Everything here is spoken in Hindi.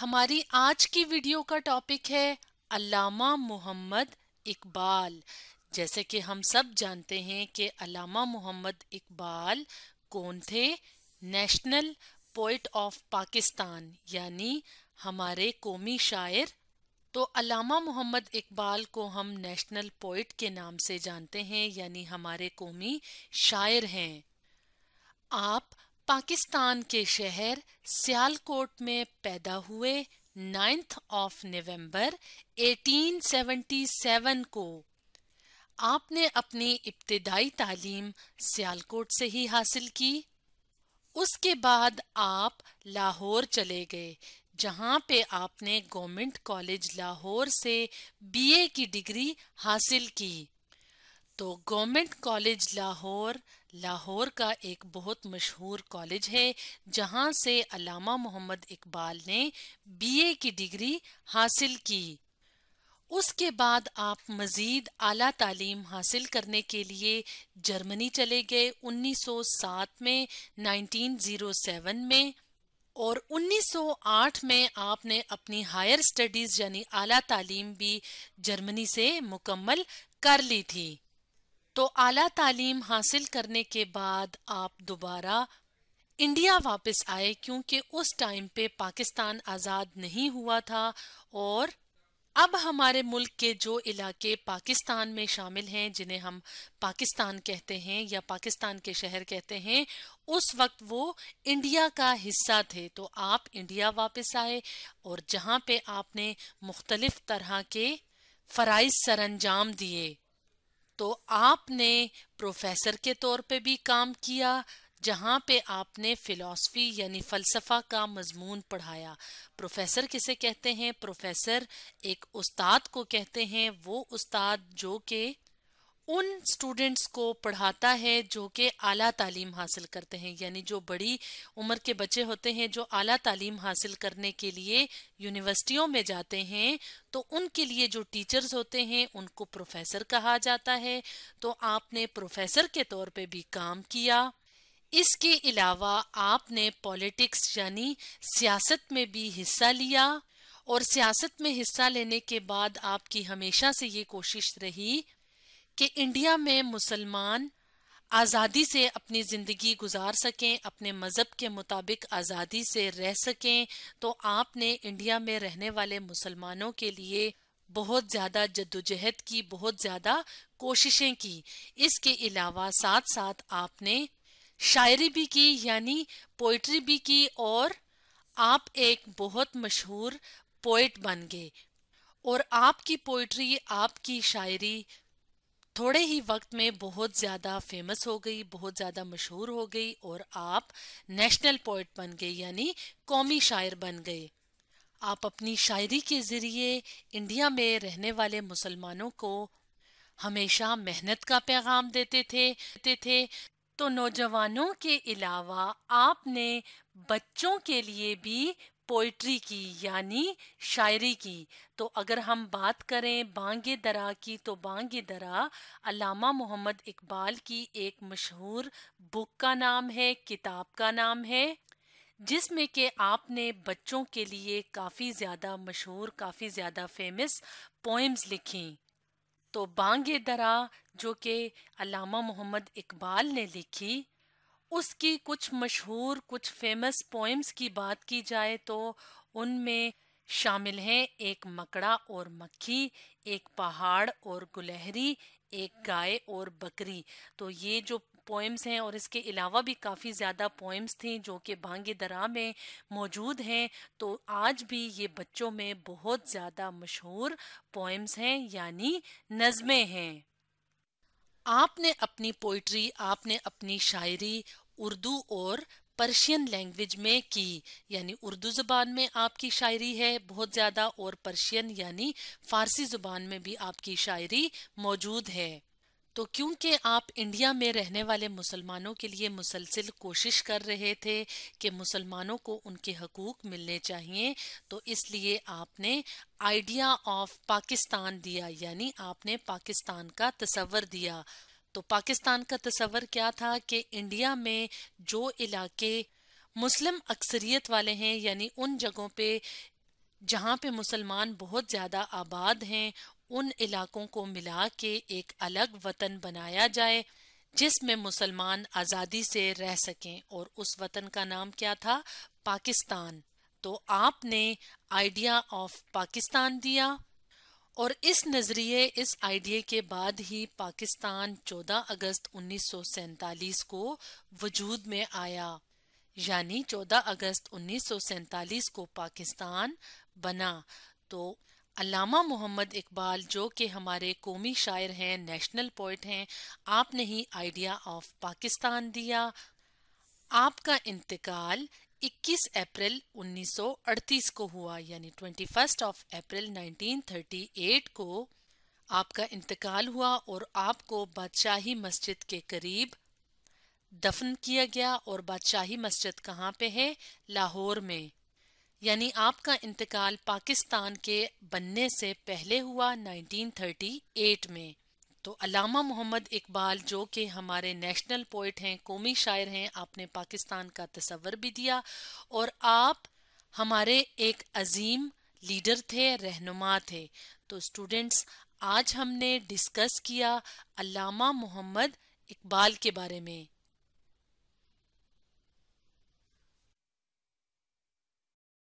हमारी आज की वीडियो का टॉपिक है अलामा मोहम्मद इकबाल जैसे कि हम सब जानते हैं कि अलामा मोहम्मद इकबाल कौन थे नेशनल पोइट ऑफ पाकिस्तान यानी हमारे कौमी शायर तो अलामा मोहम्मद इकबाल को हम नेशनल पोइट के नाम से जानते हैं यानी हमारे कौमी शायर हैं आप पाकिस्तान के शहर सियालकोट में पैदा हुए नाइन्थ ऑफ नवंबर 1877 को आपने अपनी इब्तदाई तालीम सियालकोट से ही हासिल की उसके बाद आप लाहौर चले गए जहां पे आपने गवर्नमेंट कॉलेज लाहौर से बीए की डिग्री हासिल की तो गवर्नमेंट कॉलेज लाहौर लाहौर का एक बहुत मशहूर कॉलेज है जहां से अलामा मोहम्मद इकबाल ने बीए की डिग्री हासिल की उसके बाद आप मज़ीद आला तालीम हासिल करने के लिए जर्मनी चले गए 1907 में 1907 में और 1908 में आपने अपनी हायर स्टडीज़ यानी आला तालीम भी जर्मनी से मुकम्मल कर ली थी तो आला तालीम हासिल करने के बाद आप दोबारा इंडिया वापस आए क्योंकि उस टाइम पे पाकिस्तान आज़ाद नहीं हुआ था और अब हमारे मुल्क के जो इलाके पाकिस्तान में शामिल हैं जिन्हें हम पाकिस्तान कहते हैं या पाकिस्तान के शहर कहते हैं उस वक्त वो इंडिया का हिस्सा थे तो आप इंडिया वापस आए और जहाँ पे आपने मुख्तलिफ तरह के फ़राइज अंजाम दिए तो आपने प्रोफेसर के तौर पे भी काम किया जहाँ पे आपने फ़िलासफ़ी यानी फ़लसफ़ा का मजमून पढ़ाया प्रोफेसर किसे कहते हैं प्रोफेसर एक उस्ताद को कहते हैं वो उस्ताद जो कि उन स्टूडेंट्स को पढ़ाता है जो कि आला तालीम हासिल करते हैं यानी जो बड़ी उम्र के बच्चे होते हैं जो आला तालीम हासिल करने के लिए यूनिवर्सिटियों में जाते हैं तो उनके लिए जो टीचर्स होते हैं उनको प्रोफेसर कहा जाता है तो आपने प्रोफेसर के तौर पे भी काम किया इसके अलावा आपने पॉलिटिक्स यानी सियासत में भी हिस्सा लिया और सियासत में हिस्सा लेने के बाद आपकी हमेशा से ये कोशिश रही कि इंडिया में मुसलमान आज़ादी से अपनी ज़िंदगी गुजार सकें अपने मज़हब के मुताबिक आज़ादी से रह सकें तो आपने इंडिया में रहने वाले मुसलमानों के लिए बहुत ज़्यादा जद्दोजहद की बहुत ज़्यादा कोशिशें की इसके अलावा साथ साथ आपने शायरी भी की यानी पोइट्री भी की और आप एक बहुत मशहूर पोइट बन गए और आपकी पोइट्री आपकी शायरी थोड़े ही वक्त में बहुत ज़्यादा फेमस हो गई बहुत ज़्यादा मशहूर हो गई और आप नेशनल पोइट बन गए यानी कौमी शायर बन गए आप अपनी शायरी के ज़रिए इंडिया में रहने वाले मुसलमानों को हमेशा मेहनत का पैगाम देते थे देते थे तो नौजवानों के अलावा आपने बच्चों के लिए भी पोइट्री की यानी शायरी की तो अगर हम बात करें बांगे दरा की तो बांगे दरा अलामा मोहम्मद इकबाल की एक मशहूर बुक का नाम है किताब का नाम है जिसमें के आपने बच्चों के लिए काफ़ी ज़्यादा मशहूर काफ़ी ज़्यादा फेमस पोइम्स लिखी तो बांगे दरा जो कि अलामा मोहम्मद इकबाल ने लिखी उसकी कुछ मशहूर कुछ फेमस पोइम्स की बात की जाए तो उनमें शामिल हैं एक मकड़ा और मक्खी एक पहाड़ और गुलहरी एक गाय और बकरी तो ये जो पोइम्स हैं और इसके अलावा भी काफ़ी ज़्यादा पोइम्स थी जो कि भांगी दरा में मौजूद हैं तो आज भी ये बच्चों में बहुत ज़्यादा मशहूर पोइम्स हैं यानी नज़में हैं आपने अपनी पोइट्री आपने अपनी शायरी उर्दू और पर्शियन लैंग्वेज में की यानी उर्दू जुबान में आपकी शायरी है बहुत ज़्यादा और पर्शियन यानी फ़ारसी ज़ुबान में भी आपकी शायरी मौजूद है तो क्योंकि आप इंडिया में रहने वाले मुसलमानों के लिए मुसलसिल कोशिश कर रहे थे कि मुसलमानों को उनके हकूक मिलने चाहिए तो इसलिए आपने आइडिया ऑफ पाकिस्तान दिया यानी आपने पाकिस्तान का तस्वर दिया तो पाकिस्तान का तस्वर क्या था कि इंडिया में जो इलाके मुस्लिम अक्सरियत वाले हैं यानी उन जगहों पे जहाँ पे मुसलमान बहुत ज़्यादा आबाद हैं उन इलाकों को मिला के एक अलग वतन बनाया जाए जिसमें मुसलमान आज़ादी से रह सकें और उस वतन का नाम क्या था पाकिस्तान तो आपने आइडिया ऑफ पाकिस्तान दिया और इस नज़रिए इस आइडिया के बाद ही पाकिस्तान 14 अगस्त उन्नीस को वजूद में आया यानी 14 अगस्त उन्नीस को पाकिस्तान बना तो अलामा मोहम्मद इकबाल जो कि हमारे कौमी शायर हैं नेशनल पोइट हैं आपने ही आइडिया ऑफ पाकिस्तान दिया आपका इंतकाल 21 अप्रैल 1938 को हुआ यानी ट्वेंटी फर्स्ट ऑफ अप्रैल 1938 को आपका इंतकाल हुआ और आपको बादशाही मस्जिद के करीब दफन किया गया और बादशाही मस्जिद कहाँ पे है लाहौर में यानी आपका इंतकाल पाकिस्तान के बनने से पहले हुआ 1938 में तो अलामा मोहम्मद इकबाल जो कि हमारे नेशनल पोइट हैं कौमी शायर हैं आपने पाकिस्तान का तस्वर भी दिया और आप हमारे एक अजीम लीडर थे रहनुमा थे तो स्टूडेंट्स आज हमने डिस्कस किया अलामा मोहम्मद इकबाल के बारे में